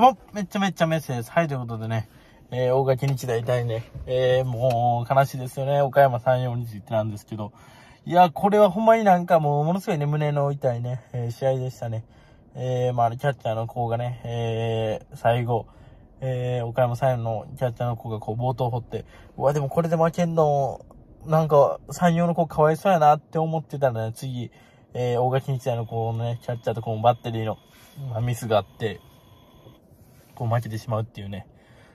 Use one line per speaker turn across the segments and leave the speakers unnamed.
どうも、めっちゃめっちゃメッセです。はい、ということでね、えー、大垣日大大ね、えー、もう、悲しいですよね。岡山山陽につってなんですけど。いや、これはほんまになんかもう、ものすごいね、胸の痛いね、えー、試合でしたね。えー、まあ、キャッチャーの子がね、えー、最後、えー、岡山3、4のキャッチャーの子がこう、冒頭を掘って、うわ、でもこれで負けんの、なんか、山陽の子かわいそうやなって思ってたらね、次、えー、大垣日大の子のね、キャッチャーとこのバッテリーの、まあ、ミスがあって、こう負けてしまうっていうね。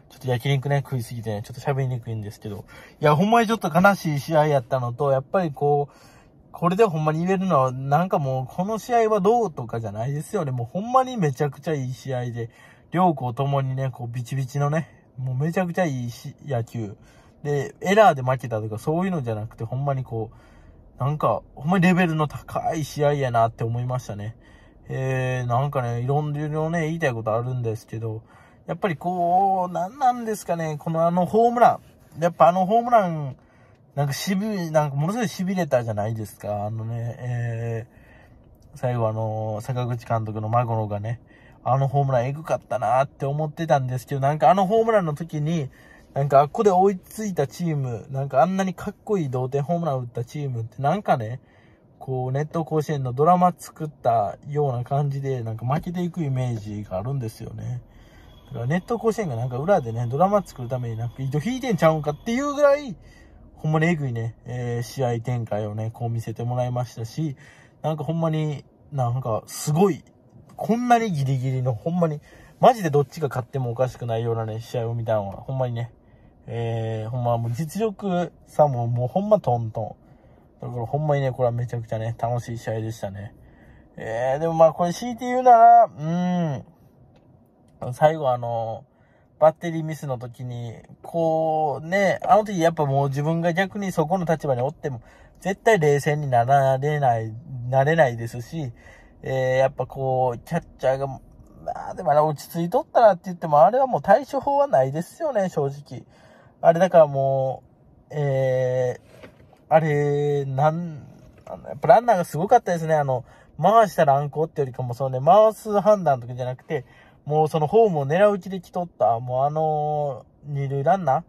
ちょっと焼肉ね、食いすぎてね、ちょっと喋りにくいんですけど。いや、ほんまにちょっと悲しい試合やったのと、やっぱりこう、これでほんまに言えるのは、なんかもう、この試合はどうとかじゃないですよね。もうほんまにめちゃくちゃいい試合で、両校ともにね、こう、ビチビチのね、もうめちゃくちゃいい野球。で、エラーで負けたとか、そういうのじゃなくて、ほんまにこう、なんか、ほんまにレベルの高い試合やなって思いましたね。えー、なんかね、いろんなね、言いたいことあるんですけど、やっぱりこう、なんなんですかね、このあのホームラン。やっぱあのホームラン、なんかしび、なんかものすごい痺れたじゃないですか。あのね、えー、最後あの、坂口監督の孫のがね、あのホームランエグかったなって思ってたんですけど、なんかあのホームランの時に、なんかあっこで追いついたチーム、なんかあんなにかっこいい同点ホームラン打ったチームって、なんかね、こう、ネット甲子園のドラマ作ったような感じで、なんか負けていくイメージがあるんですよね。ネット甲子園がなんか裏でね、ドラマ作るためになんか糸引いてんちゃうんかっていうぐらい、ほんまにえぐいね、えー、試合展開をね、こう見せてもらいましたし、なんかほんまになんかすごい、こんなにギリギリのほんまに、マジでどっちが勝ってもおかしくないようなね、試合を見たのは、ほんまにね、えー、ほんまもう実力さももうほんまトントン。だからほんまにね、これはめちゃくちゃね、楽しい試合でしたね。えー、でもまあこれ強いて言うなら、うん、最後あの、バッテリーミスの時に、こうね、あの時やっぱもう自分が逆にそこの立場におっても、絶対冷静になられない、なれないですし、えー、やっぱこう、キャッチャーが、まあでもあれ落ち着いとったらって言っても、あれはもう対処法はないですよね、正直。あれだからもう、えー、あれ、なん、やっぱランナーがすごかったですね、あの、回したらアンコってよりかも、そうね、回す判断とかじゃなくて、もうそのホームを狙う気で来とった、もうあの二塁ランナー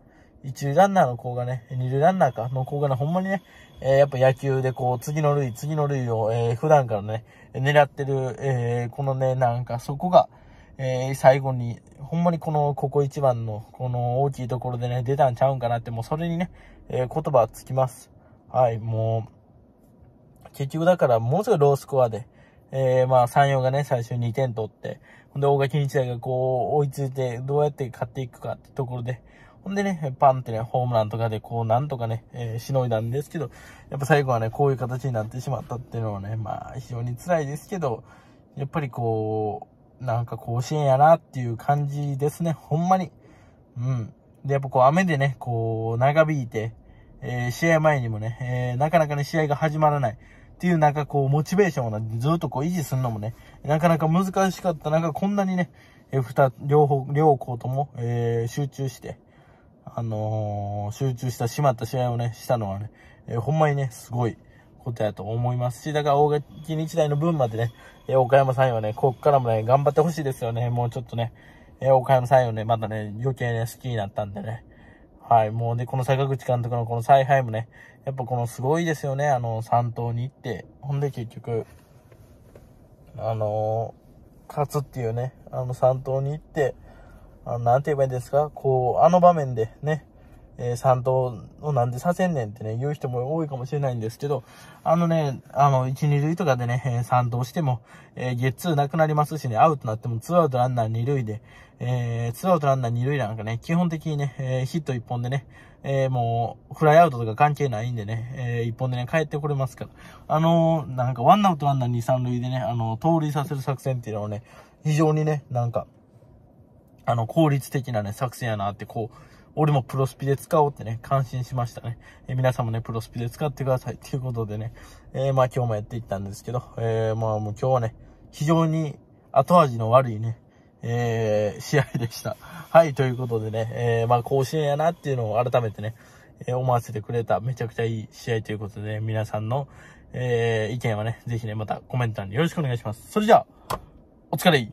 一塁ランナーの子がね、二塁ランナーか、の子がね、ほんまにね、えー、やっぱ野球でこう、次の塁、次の塁を、えー、普段からね、狙ってる、えー、このね、なんかそこが、えー、最後に、ほんまにこの、ここ一番の、この大きいところでね、出たんちゃうんかなって、もうそれにね、え言葉つきます。はい、もう、結局だから、もうすぐロースコアで、えー、まあ、山陽がね、最初2点取って、ほんで、大垣日大がこう、追いついて、どうやって勝っていくかってところで、ほんでね、パンってね、ホームランとかで、こう、なんとかね、えー、しのいだんですけど、やっぱ最後はね、こういう形になってしまったっていうのはね、まあ、非常に辛いですけど、やっぱりこう、なんか甲子園やなっていう感じですね、ほんまに。うん。で、やっぱこう、雨でね、こう、長引いて、えー、試合前にもね、えー、なかなかね、試合が始まらない。っていうなんかこう、モチベーションをずっとこう維持するのもね、なかなか難しかったなんかこんなにね、え、二、両方、両校とも、えー、集中して、あのー、集中した、しまった試合をね、したのはね、えー、ほんまにね、すごいことやと思いますし、だから大垣日大の分までね、えー、岡山さんはね、こっからもね、頑張ってほしいですよね、もうちょっとね、えー、岡山さんをね、またね、余計ね、好きになったんでね、はい。もうで、この坂口監督のこの采配もね、やっぱこのすごいですよね。あの、3投に行って。ほんで結局、あのー、勝つっていうね、あの3投に行って、あの勝つっていうねあの3投に行ってあのなんて言えばいいんですか、こう、あの場面でね、えー、3投をなんでさせんねんってね、言う人も多いかもしれないんですけど、あのね、あの、1、2塁とかでね、3投しても、えー、ゲッツーなくなりますしね、アウトになっても2アウトランナー2塁で、えー、ツーアウトランナー二塁なんかね、基本的にね、えー、ヒット一本でね、えー、もう、フライアウトとか関係ないんでね、えー、一本でね、帰ってこれますから。あのー、なんか、ワンアウトランナー二三塁でね、あのー、盗塁させる作戦っていうのをね、非常にね、なんか、あの、効率的なね、作戦やなって、こう、俺もプロスピで使おうってね、感心しましたね。え皆さんもね、プロスピで使ってくださいっていうことでね、えー、まあ今日もやっていったんですけど、えー、まあもう今日はね、非常に後味の悪いね、えー、試合でした。はい、ということでね、えー、まあ、甲子園やなっていうのを改めてね、えー、思わせてくれためちゃくちゃいい試合ということで、ね、皆さんの、えー、意見はね、ぜひね、またコメント欄によろしくお願いします。それじゃあ、お疲れ